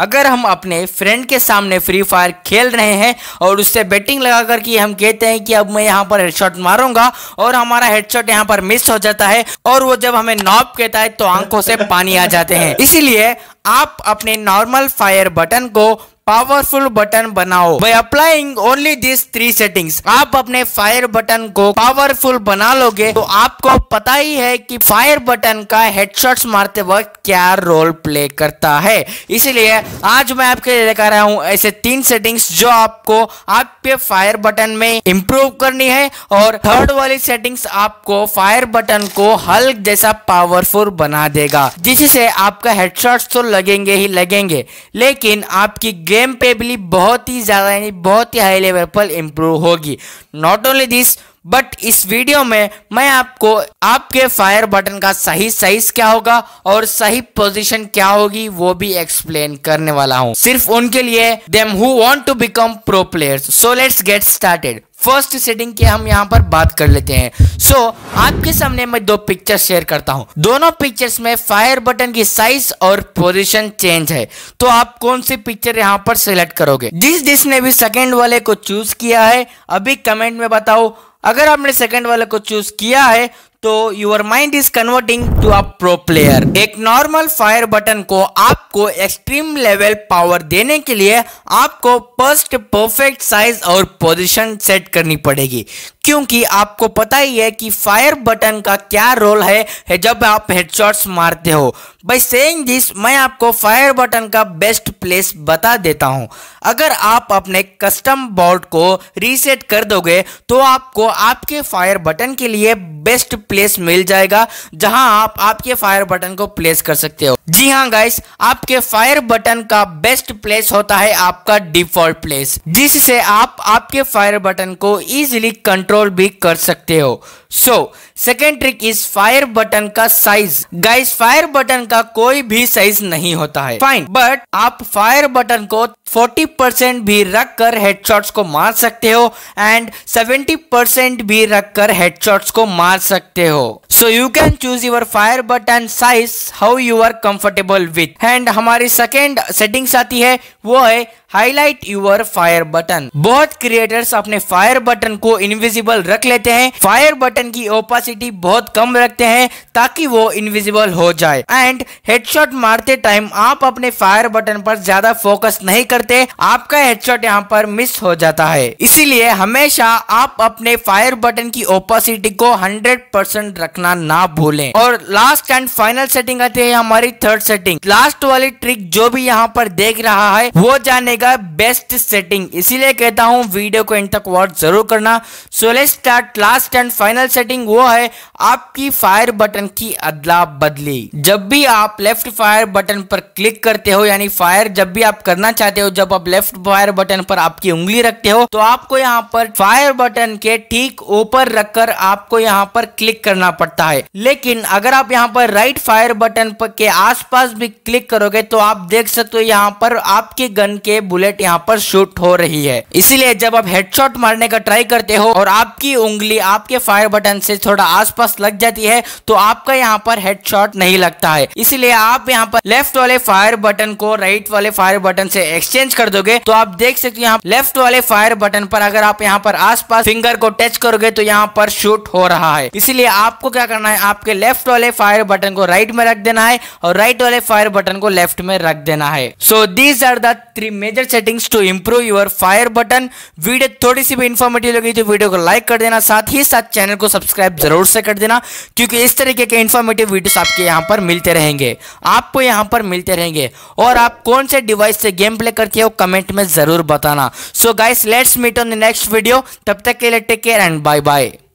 अगर हम अपने फ्रेंड के सामने फ्री फायर खेल रहे हैं और उससे बेटिंग लगा कर कि हम कहते हैं कि अब मैं यहाँ पर हेडशॉट मारूंगा और हमारा हेडशॉट यहाँ पर मिस हो जाता है और वो जब हमें नॉप कहता है तो आंखों से पानी आ जाते हैं इसीलिए आप अपने नॉर्मल फायर बटन को पावरफुल बटन बनाओ by applying only this three settings आप अपने फायर बटन को पावरफुल बना लोगे तो आपको पता ही है कि फायर बटन का हेडशॉट्स मारते वक्त क्या रोल प्ले करता है इसलिए आज मैं आपके लिए लेकर आया हूँ ऐसे तीन सेटिंग्स जो आपको आपके फायर बटन में इम्प्रूव करनी है और थर्ड वाली सेटिंग्स आपको फायर बटन को हल्क जैसा पावरफुल बना देगा जिससे आपका हेडशॉट्स तो लगेंगे ही लगेंगे लेकिन आपकी गेम पेबली बहुत ही ज़्यादा यानी बहुत ही हाई लेवल पर इम्प्रूव होगी नॉट ओनली दिस बट इस वीडियो में मैं आपको आपके फायर बटन का सही साइज क्या होगा और सही पोजीशन क्या होगी वो भी एक्सप्लेन करने वाला हूँ सिर्फ उनके लिए them who want to become pro players so let's get started first setting की हम यहाँ पर बात कर लेते हैं सो so, आपके सामने मैं दो पिक्चर शेयर करता हूँ दोनों पिक्चर्स में फायर बटन की साइज और पोजीशन चेंज है तो आप कौन सी पिक्चर यहाँ पर सिलेक्ट करोगे जिस जिसने ने भी सेकेंड वाले को चूज किया है अभी कमेंट में बताओ अगर आपने सेकंड वाले को चूज किया है तो your mind is converting to a pro player एक नॉर्मल फायर बटन को आपको एक्सट्रीम लेवल पावर देने के लिए आपको फर्स्ट परफेक्ट साइज और पोजीशन सेट करनी पड़ेगी क्योंकि आपको पता ही है कि फायर बटन का क्या रोल है जब आप हेडशॉट्स मारते हो बाई सेइंग दिस मैं आपको फायर बटन का बेस्ट प्लेस बता देता हूँ अगर आप अपने कस्टम बोर्ड को रीसेट कर दोगे तो आपको आपके फायर बटन के लिए बेस्ट प्लेस मिल जाएगा जहां आप आपके फायर बटन को प्लेस कर सकते हो जी हाँ गाइस आपके फायर बटन का बेस्ट प्लेस होता है आपका डिफॉल्ट प्लेस जिससे आप आपके फायर बटन को इजीली कंट्रोल भी कर सकते हो so second trick is fire button का साइज गाइस फायर बटन का कोई भी साइज नहीं होता है फाइन बट आप फायर बटन को 40% भी रख कर हेडशॉट्स को मार सकते हो एंड 70% भी रख कर हेडशॉट्स को मार सकते 对吼、सो you can choose your fire button size how you are comfortable with and हमारी सेकेंड सेटिंग्स आती है वो है हाईलाइट यूर फायर बटन बहुत क्रिएटर्स अपने फायर बटन को इनविजिबल रख लेते हैं फायर बटन की ओपासिटी बहुत कम रखते हैं ताकि वो इनविजिबल हो जाए एंड हेडशॉट मारते टाइम आप अपने फायर बटन पर ज्यादा फोकस नहीं करते आपका हेडशॉट यहाँ पर मिस हो जाता है इसीलिए हमेशा आप अपने फायर बटन की ओपासिटी को हंड्रेड परसेंट रखना करना ना भूलें और लास्ट एंड फाइनल सेटिंग आती है हमारी थर्ड सेटिंग लास्ट वाली ट्रिक जो भी यहाँ पर देख रहा है वो जानेगा बेस्ट सेटिंग इसीलिए कहता हूँ वीडियो को इन तक वॉच जरूर करना so let's start last and final setting वो है आपकी फायर बटन की अदला बदली जब भी आप लेफ्ट फायर बटन पर क्लिक करते हो यानी फायर जब भी आप करना चाहते हो जब आप लेफ्ट फायर बटन पर आपकी उंगली रखते हो तो आपको यहाँ पर फायर बटन के ठीक ऊपर रखकर आपको यहाँ पर क्लिक करना पड़ता सकता है लेकिन अगर आप यहाँ पर राइट फायर बटन पर के आसपास भी क्लिक करोगे तो आप देख सकते हो यहाँ पर आपके गन के बुलेट यहाँ पर शूट हो रही है इसीलिए जब आप हेडशॉट मारने का ट्राई करते हो और आपकी उंगली आपके फायर बटन से थोड़ा आसपास लग जाती है तो आपका यहाँ पर हेडशॉट नहीं लगता है इसीलिए आप यहाँ पर लेफ्ट वाले फायर बटन को राइट वाले फायर बटन से एक्सचेंज कर दोगे तो आप देख सकते हो यहाँ लेफ्ट वाले फायर बटन पर अगर आप यहाँ पर आसपास फिंगर को टच करोगे तो यहाँ पर शूट हो रहा है इसीलिए आपको क्या करना है आपके लेफ्ट वाले फायर बटन को राइट में रख देना है और राइट वाले फायर बटन को लेफ्ट में रख देना है so these are three major settings to improve your fire button video थोड़ी सी भी इन्फॉर्मेटिव लगी तो वीडियो को लाइक कर देना साथ ही साथ चैनल को सब्सक्राइब जरूर से कर देना क्योंकि इस तरीके के इन्फॉर्मेटिव वीडियो आपके यहाँ पर मिलते रहेंगे आपको यहाँ पर मिलते रहेंगे और आप कौन से डिवाइस से गेम प्ले करते हो कमेंट में जरूर बताना so guys let's meet on the next video तब तक के लिए take care and bye bye